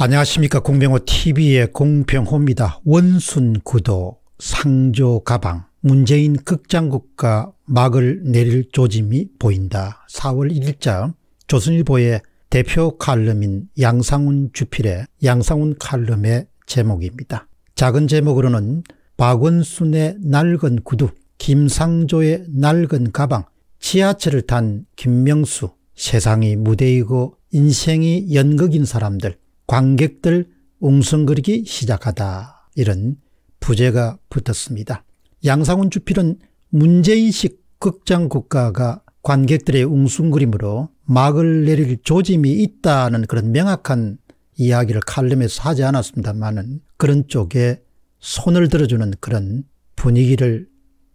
안녕하십니까 공병호 TV의 공병호입니다. 원순구도 상조가방 문재인 극장국가 막을 내릴 조짐이 보인다. 4월 1일자 조선일보의 대표 칼럼인 양상훈 주필의 양상훈 칼럼의 제목입니다. 작은 제목으로는 박원순의 낡은 구두, 김상조의 낡은 가방, 지하철을 탄 김명수, 세상이 무대이고 인생이 연극인 사람들, 관객들 웅성거리기 시작하다 이런 부제가 붙었습니다. 양상훈 주필은 문재인식 극장 국가가 관객들의 웅성거림으로 막을 내릴 조짐이 있다는 그런 명확한 이야기를 칼럼에서 하지 않았습니다만은 그런 쪽에 손을 들어주는 그런 분위기를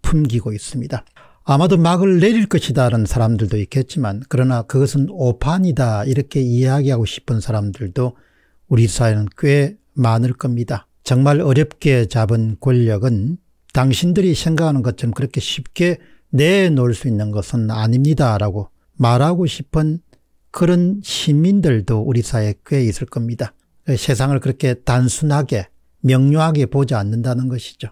풍기고 있습니다. 아마도 막을 내릴 것이다라는 사람들도 있겠지만 그러나 그것은 오판이다 이렇게 이야기하고 싶은 사람들도 우리 사회는 꽤 많을 겁니다. 정말 어렵게 잡은 권력은 당신들이 생각하는 것처럼 그렇게 쉽게 내놓을 수 있는 것은 아닙니다 라고 말하고 싶은 그런 시민들도 우리 사회에 꽤 있을 겁니다. 세상을 그렇게 단순하게 명료하게 보지 않는다는 것이죠.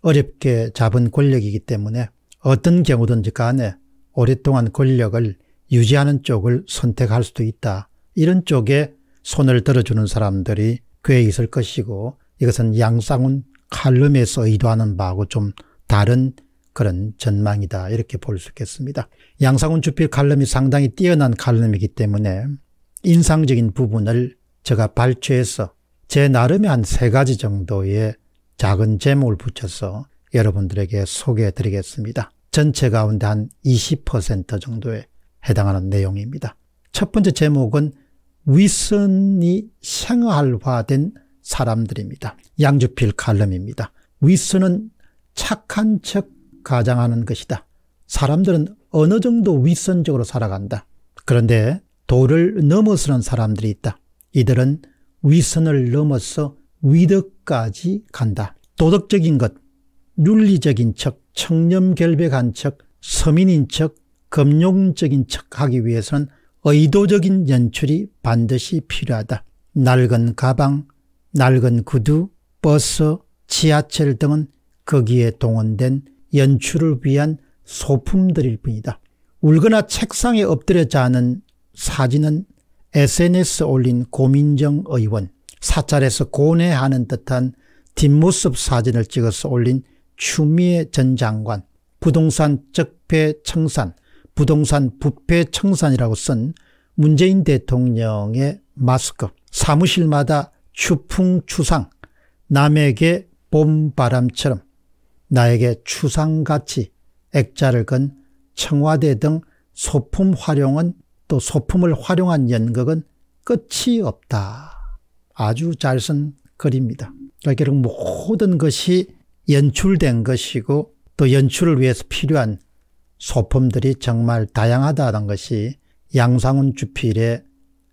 어렵게 잡은 권력이기 때문에 어떤 경우든지 간에 오랫동안 권력을 유지하는 쪽을 선택할 수도 있다. 이런 쪽에 손을 들어주는 사람들이 꽤 있을 것이고 이것은 양상훈 칼럼에서 의도하는 바하고 좀 다른 그런 전망이다 이렇게 볼 수 있겠습니다. 양상훈 주필 칼럼이 상당히 뛰어난 칼럼이기 때문에 인상적인 부분을 제가 발췌해서 제 나름의 한 세 가지 정도의 작은 제목을 붙여서 여러분들에게 소개해 드리겠습니다. 전체 가운데 한 20% 정도에 해당하는 내용입니다. 첫 번째 제목은 위선이 생활화된 사람들입니다. 양주필 칼럼입니다. 위선은 착한 척 가장하는 것이다. 사람들은 어느 정도 위선적으로 살아간다. 그런데 도를 넘어서는 사람들이 있다. 이들은 위선을 넘어서 위덕까지 간다. 도덕적인 것, 윤리적인 척, 청렴결백한 척, 서민인 척, 금용적인 척 하기 위해서는 의도적인 연출이 반드시 필요하다. 낡은 가방, 낡은 구두, 버스, 지하철 등은 거기에 동원된 연출을 위한 소품들일 뿐이다. 울거나 책상에 엎드려 자는 사진은 SNS 올린 고민정 의원, 사찰에서 고뇌하는 듯한 뒷모습 사진을 찍어서 올린 추미애 전 장관, 부동산 적폐 청산, 부동산 부패 청산이라고 쓴 문재인 대통령의 마스크, 사무실마다 추풍추상, 남에게 봄바람처럼 나에게 추상같이 액자를 건 청와대 등 소품 활용은 또 소품을 활용한 연극은 끝이 없다. 아주 잘 쓴 글입니다. 결국 그러니까 모든 것이 연출된 것이고 또 연출을 위해서 필요한 소품들이 정말 다양하다는 것이 양상훈 주필의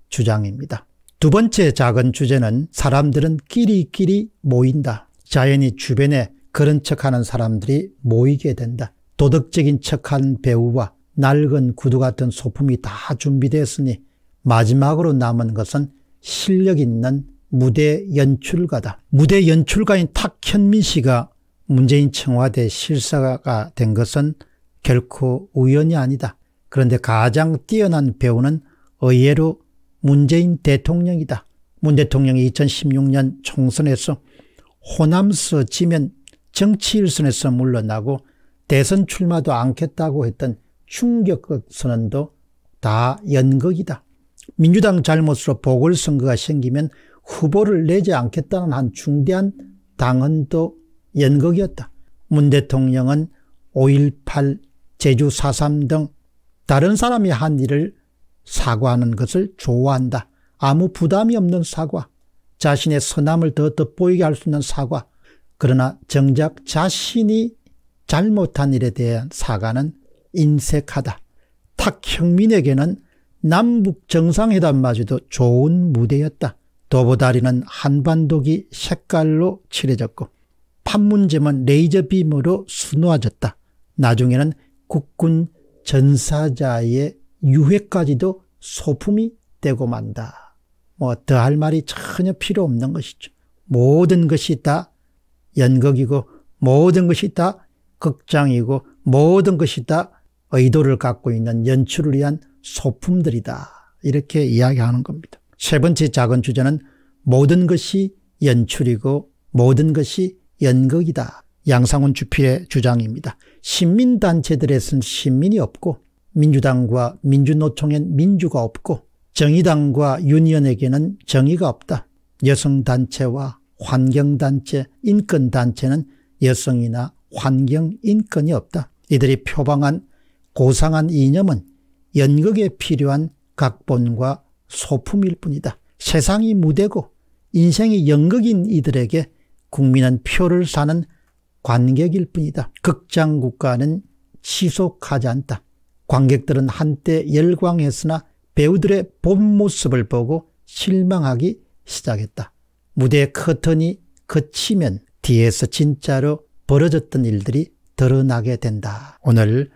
주장입니다. 두 번째 작은 주제는 사람들은 끼리끼리 모인다. 자연히 주변에 그런 척하는 사람들이 모이게 된다. 도덕적인 척한 배우와 낡은 구두 같은 소품이 다 준비됐으니 마지막으로 남은 것은 실력 있는 무대 연출가다. 무대 연출가인 탁현민 씨가 문재인 청와대 실사가 된 것은 결코 우연이 아니다. 그런데 가장 뛰어난 배우는 의외로 문재인 대통령이다. 문 대통령이 2016년 총선에서 호남서 지면 정치 일선에서 물러나고 대선 출마도 않겠다고 했던 충격극 선언도 다 연극이다. 민주당 잘못으로 보궐선거가 생기면 후보를 내지 않겠다는 한 중대한 당헌도 연극이었다. 문 대통령은 5.18 제주 4.3등 다른 사람이 한 일을 사과하는 것을 좋아한다. 아무 부담이 없는 사과, 자신의 선함을 더 돋보이게 할 수 있는 사과, 그러나 정작 자신이 잘못한 일에 대한 사과는 인색하다. 탁형민에게는 남북 정상회담마저도 좋은 무대였다. 도보다리는 한반도기 색깔로 칠해졌고 판문점은 레이저빔으로 수놓아졌다. 나중에는 국군 전사자의 유해까지도 소품이 되고 만다. 뭐 더할 말이 전혀 필요 없는 것이죠. 모든 것이 다 연극이고 모든 것이 다 극장이고 모든 것이 다 의도를 갖고 있는 연출을 위한 소품들이다. 이렇게 이야기하는 겁니다. 세 번째 작은 주제는 모든 것이 연출이고 모든 것이 연극이다. 양상훈 주필의 주장입니다. 시민단체들에선 시민이 없고 민주당과 민주노총엔 민주가 없고 정의당과 유니언에게는 정의가 없다. 여성단체와 환경단체, 인권단체는 여성이나 환경, 인권이 없다. 이들이 표방한 고상한 이념은 연극에 필요한 각본과 소품일 뿐이다. 세상이 무대고 인생이 연극인 이들에게 국민은 표를 사는 관객일 뿐이다. 극장 국가는 지속하지 않다. 관객들은 한때 열광했으나 배우들의 본 모습을 보고 실망하기 시작했다. 무대 커튼이 그치면 뒤에서 진짜로 벌어졌던 일들이 드러나게 된다. 오늘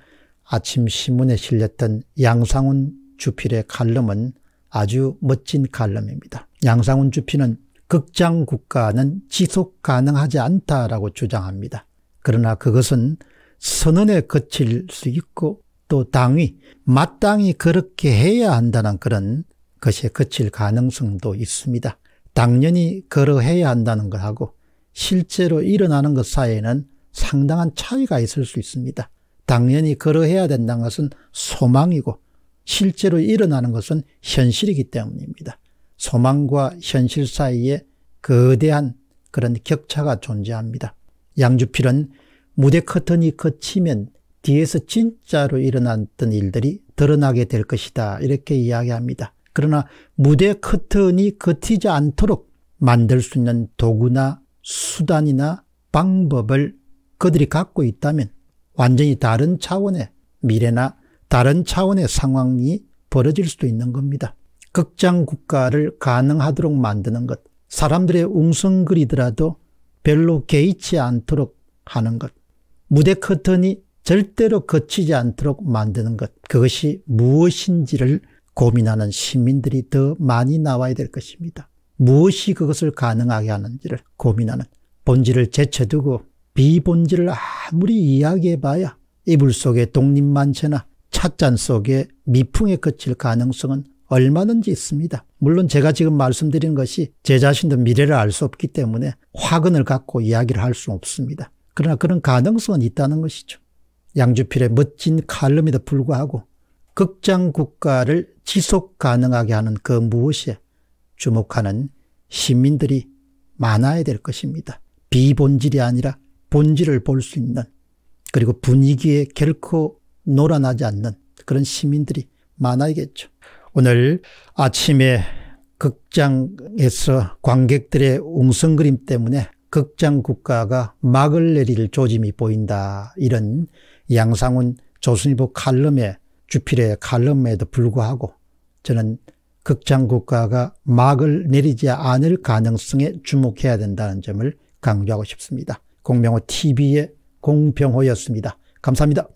아침 신문에 실렸던 양상훈 주필의 칼럼은 아주 멋진 칼럼입니다. 양상훈 주필은 극장 국가는 지속 가능하지 않다라고 주장합니다. 그러나 그것은 선언에 거칠 수 있고 또 당이 마땅히 그렇게 해야 한다는 그런 것에 거칠 가능성도 있습니다. 당연히 그러해야 한다는 것하고 실제로 일어나는 것 사이에는 상당한 차이가 있을 수 있습니다. 당연히 그러해야 된다는 것은 소망이고 실제로 일어나는 것은 현실이기 때문입니다. 소망과 현실 사이에 거대한 그런 격차가 존재합니다. 양주필은 무대 커튼이 걷히면 뒤에서 진짜로 일어났던 일들이 드러나게 될 것이다 이렇게 이야기합니다. 그러나 무대 커튼이 걷히지 않도록 만들 수 있는 도구나 수단이나 방법을 그들이 갖고 있다면 완전히 다른 차원의 미래나 다른 차원의 상황이 벌어질 수도 있는 겁니다. 극장 국가를 가능하도록 만드는 것. 사람들의 웅성거리더라도 별로 개의치 않도록 하는 것. 무대 커튼이 절대로 거치지 않도록 만드는 것. 그것이 무엇인지를 고민하는 시민들이 더 많이 나와야 될 것입니다. 무엇이 그것을 가능하게 하는지를 고민하는 본질을 제쳐두고 비본질을 아무리 이야기해봐야 이불 속에 독립만체나 찻잔 속에 미풍에 거칠 가능성은 얼마든지 있습니다. 물론 제가 지금 말씀드린 것이 제 자신도 미래를 알 수 없기 때문에 화근을 갖고 이야기를 할 수는 없습니다. 그러나 그런 가능성은 있다는 것이죠. 양주필의 멋진 칼럼에도 불구하고 극장 국가를 지속 가능하게 하는 그 무엇에 주목하는 시민들이 많아야 될 것입니다. 비본질이 아니라 본질을 볼 수 있는 그리고 분위기에 결코 놀아나지 않는 그런 시민들이 많아야겠죠. 오늘 아침에 극장에서 관객들의 웅성그림 때문에 극장 국가가 막을 내릴 조짐이 보인다. 이런 양상훈 조선일보 칼럼에 주필의 칼럼에도 불구하고 저는 극장 국가가 막을 내리지 않을 가능성에 주목해야 된다는 점을 강조하고 싶습니다. 공명호 TV의 공병호였습니다. 감사합니다.